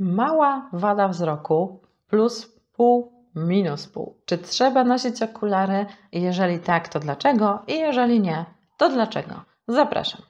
Mała wada wzroku plus pół minus pół. Czy trzeba nosić okulary? Jeżeli tak, to dlaczego? I jeżeli nie, to dlaczego? Zapraszam.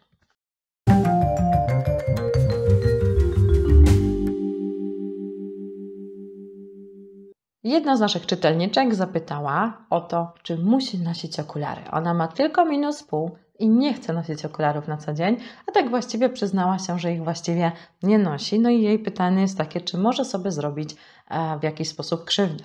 Jedna z naszych czytelniczek zapytała o to, czy musi nosić okulary. Ona ma tylko minus pół, i nie chce nosić okularów na co dzień, a tak właściwie przyznała się, że ich właściwie nie nosi. No i jej pytanie jest takie, czy może sobie zrobić e, w jakiś sposób krzywdę.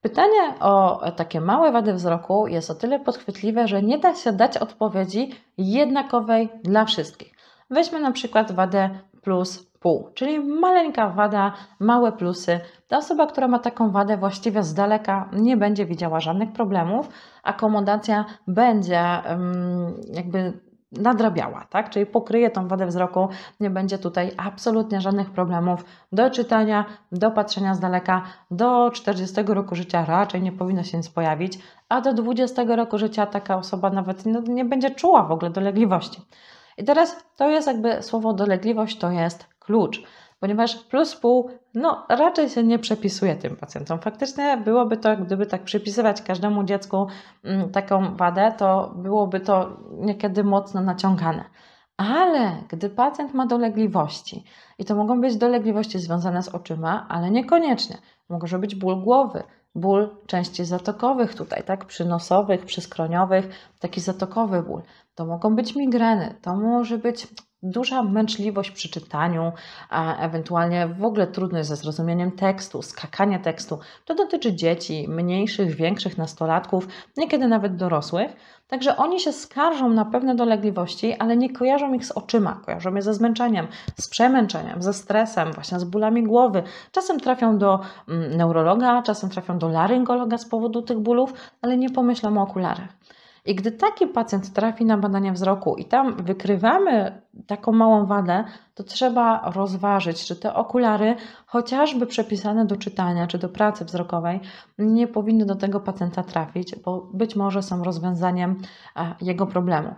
Pytanie o takie małe wady wzroku jest o tyle podchwytliwe, że nie da się dać odpowiedzi jednakowej dla wszystkich. Weźmy na przykład wadę plus pół, czyli maleńka wada, małe plusy. Ta osoba, która ma taką wadę, właściwie z daleka nie będzie widziała żadnych problemów, akomodacja będzie jakby nadrabiała, tak? Czyli pokryje tą wadę wzroku, nie będzie tutaj absolutnie żadnych problemów do czytania, do patrzenia z daleka. Do 40 roku życia raczej nie powinno się nic pojawić, a do 20 roku życia taka osoba nawet no, nie będzie czuła w ogóle dolegliwości. I teraz to jest jakby słowo dolegliwość, to jest klucz, ponieważ plus pół no, raczej się nie przepisuje tym pacjentom. Faktycznie byłoby to, gdyby tak przypisywać każdemu dziecku mm, taką wadę, to byłoby to niekiedy mocno naciągane. Ale gdy pacjent ma dolegliwości, i to mogą być dolegliwości związane z oczyma, ale niekoniecznie, może być ból głowy, ból części zatokowych tutaj, tak? Przynosowych, przyskroniowych, taki zatokowy ból. To mogą być migreny, to może być duża męczliwość przy czytaniu, a ewentualnie w ogóle trudność ze zrozumieniem tekstu, skakanie tekstu. To dotyczy dzieci, mniejszych, większych, nastolatków, niekiedy nawet dorosłych. Także oni się skarżą na pewne dolegliwości, ale nie kojarzą ich z oczyma, kojarzą je ze zmęczeniem, z przemęczeniem, ze stresem, właśnie z bólami głowy. Czasem trafią do mm, neurologa, czasem trafią do laryngologa z powodu tych bólów, ale nie pomyślą o okularach. I gdy taki pacjent trafi na badania wzroku i tam wykrywamy taką małą wadę, to trzeba rozważyć, czy te okulary, chociażby przepisane do czytania czy do pracy wzrokowej, nie powinny do tego pacjenta trafić, bo być może są rozwiązaniem e, jego problemu.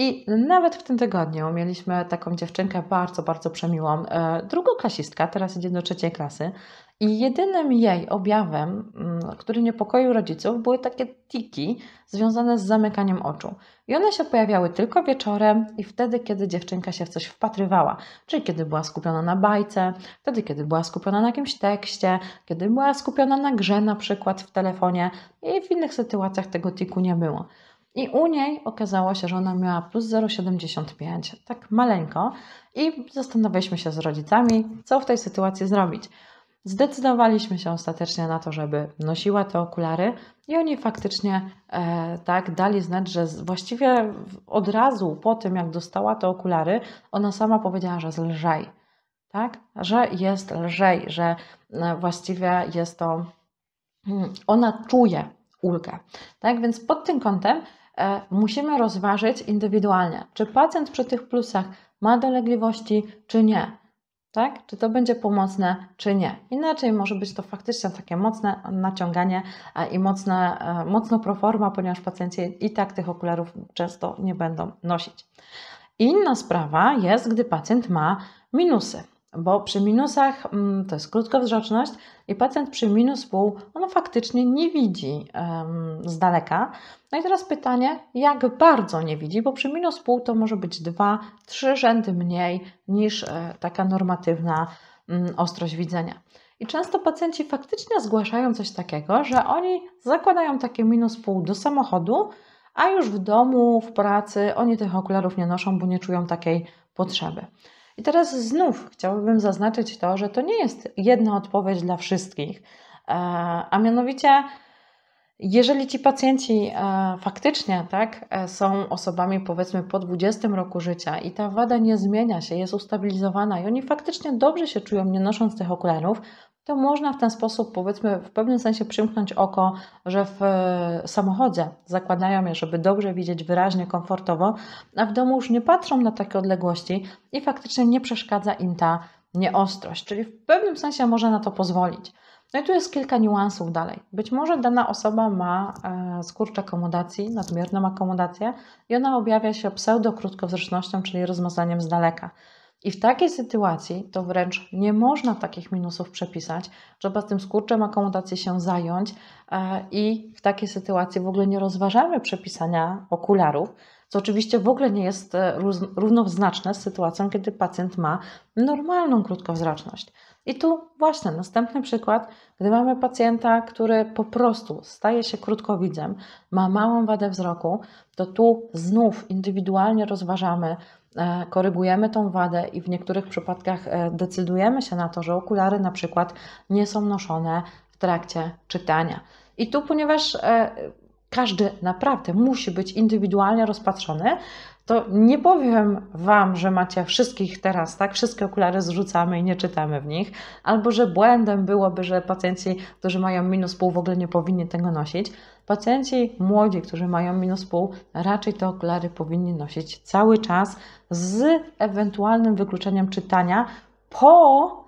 I nawet w tym tygodniu mieliśmy taką dziewczynkę bardzo, bardzo przemiłą, e, drugoklasistka, teraz idzie do trzeciej klasy. I jedynym jej objawem, mm, który niepokoił rodziców, były takie tiki związane z zamykaniem oczu. I one się pojawiały tylko wieczorem i wtedy, kiedy dziewczynka się w coś wpatrywała. Czyli kiedy była skupiona na bajce, wtedy, kiedy była skupiona na jakimś tekście, kiedy była skupiona na grze na przykład w telefonie i w innych sytuacjach tego tiku nie było. I u niej okazało się, że ona miała plus 0,75, tak maleńko. I zastanawialiśmy się z rodzicami, co w tej sytuacji zrobić. Zdecydowaliśmy się ostatecznie na to, żeby nosiła te okulary, i oni faktycznie e, tak dali znać, że właściwie od razu po tym, jak dostała te okulary, ona sama powiedziała, że jest lżej, tak? że jest lżej, że e, właściwie jest to. Mm, ona czuje, ulgę. Tak więc pod tym kątem e, musimy rozważyć indywidualnie, czy pacjent przy tych plusach ma dolegliwości, czy nie. Tak? Czy to będzie pomocne, czy nie. Inaczej może być to faktycznie takie mocne naciąganie i mocne, e, mocno proforma, ponieważ pacjenci i tak tych okularów często nie będą nosić. Inna sprawa jest, gdy pacjent ma minusy bo przy minusach mm, to jest krótkowzroczność i pacjent przy minus pół, on faktycznie nie widzi um, z daleka. No i teraz pytanie, jak bardzo nie widzi, bo przy minus pół to może być 2-3 rzędy mniej niż e, taka normatywna mm, ostrość widzenia. I często pacjenci faktycznie zgłaszają coś takiego, że oni zakładają takie minus pół do samochodu, a już w domu, w pracy oni tych okularów nie noszą, bo nie czują takiej potrzeby. I teraz znów chciałabym zaznaczyć to, że to nie jest jedna odpowiedź dla wszystkich, e, a mianowicie. Jeżeli ci pacjenci e, faktycznie tak, e, są osobami powiedzmy po 20 roku życia i ta wada nie zmienia się, jest ustabilizowana i oni faktycznie dobrze się czują nie nosząc tych okularów, to można w ten sposób, powiedzmy, w pewnym sensie przymknąć oko, że w e, samochodzie zakładają je, żeby dobrze widzieć wyraźnie, komfortowo, a w domu już nie patrzą na takie odległości i faktycznie nie przeszkadza im ta nieostrość, czyli w pewnym sensie może na to pozwolić. No i tu jest kilka niuansów dalej. Być może dana osoba ma e, skurcz akomodacji, nadmierną akomodację i ona objawia się krótkowzrocznością, czyli rozmazaniem z daleka. I w takiej sytuacji to wręcz nie można takich minusów przepisać. Trzeba tym skurczem akomodacji się zająć e, i w takiej sytuacji w ogóle nie rozważamy przepisania okularów, co oczywiście w ogóle nie jest e, równoznaczne z sytuacją, kiedy pacjent ma normalną krótkowzroczność. I tu właśnie następny przykład, gdy mamy pacjenta, który po prostu staje się krótkowidzem, ma małą wadę wzroku, to tu znów indywidualnie rozważamy, e, korygujemy tą wadę i w niektórych przypadkach e, decydujemy się na to, że okulary na przykład nie są noszone w trakcie czytania. I tu, ponieważ e, każdy naprawdę musi być indywidualnie rozpatrzony, to nie powiem Wam, że macie wszystkich teraz, tak? Wszystkie okulary zrzucamy i nie czytamy w nich, albo że błędem byłoby, że pacjenci, którzy mają minus pół, w ogóle nie powinni tego nosić. Pacjenci młodzi, którzy mają minus pół, raczej te okulary powinni nosić cały czas z ewentualnym wykluczeniem czytania po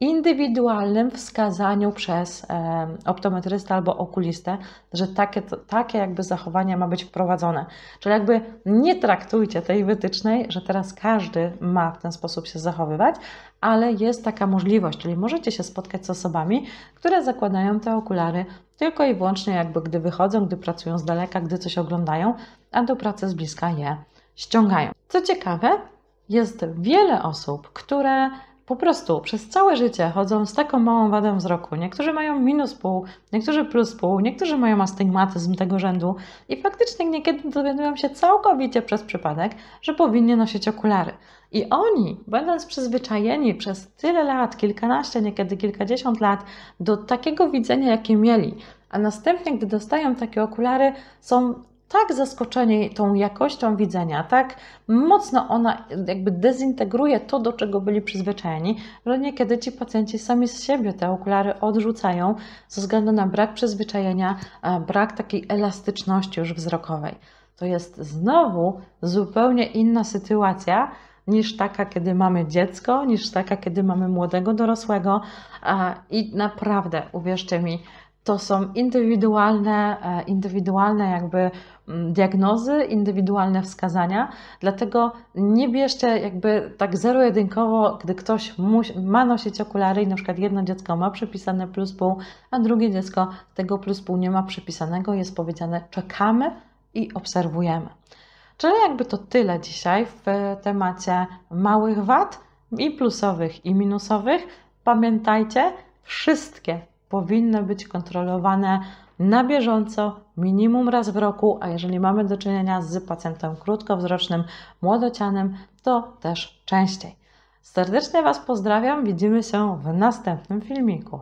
indywidualnym wskazaniu przez e, optometrystę albo okulistę, że takie, takie jakby zachowanie ma być wprowadzone. Czyli jakby nie traktujcie tej wytycznej, że teraz każdy ma w ten sposób się zachowywać, ale jest taka możliwość, czyli możecie się spotkać z osobami, które zakładają te okulary tylko i wyłącznie jakby gdy wychodzą, gdy pracują z daleka, gdy coś oglądają, a do pracy z bliska je ściągają. Co ciekawe, jest wiele osób, które po prostu przez całe życie chodzą z taką małą wadą wzroku. Niektórzy mają minus pół, niektórzy plus pół, niektórzy mają astygmatyzm tego rzędu i faktycznie niekiedy dowiadują się całkowicie przez przypadek, że powinni nosić okulary. I oni, będąc przyzwyczajeni przez tyle lat, kilkanaście, niekiedy kilkadziesiąt lat, do takiego widzenia, jakie mieli, a następnie, gdy dostają takie okulary, są tak zaskoczeni tą jakością widzenia, tak mocno ona jakby dezintegruje to, do czego byli przyzwyczajeni, że niekiedy ci pacjenci sami z siebie te okulary odrzucają ze względu na brak przyzwyczajenia, brak takiej elastyczności już wzrokowej. To jest znowu zupełnie inna sytuacja, niż taka, kiedy mamy dziecko, niż taka, kiedy mamy młodego dorosłego. I naprawdę, uwierzcie mi, to są indywidualne, e, indywidualne jakby Mm, diagnozy, indywidualne wskazania, dlatego nie bierzcie jakby tak zero-jedynkowo, gdy ktoś ma nosić okulary i na przykład jedno dziecko ma przypisane plus pół, a drugie dziecko tego plus pół nie ma przypisanego, jest powiedziane czekamy i obserwujemy. Czyli jakby to tyle dzisiaj w temacie małych wad i plusowych i minusowych. Pamiętajcie, wszystkie powinny być kontrolowane na bieżąco, minimum raz w roku, a jeżeli mamy do czynienia z pacjentem krótkowzrocznym, młodocianym, to też częściej. Serdecznie Was pozdrawiam, widzimy się w następnym filmiku.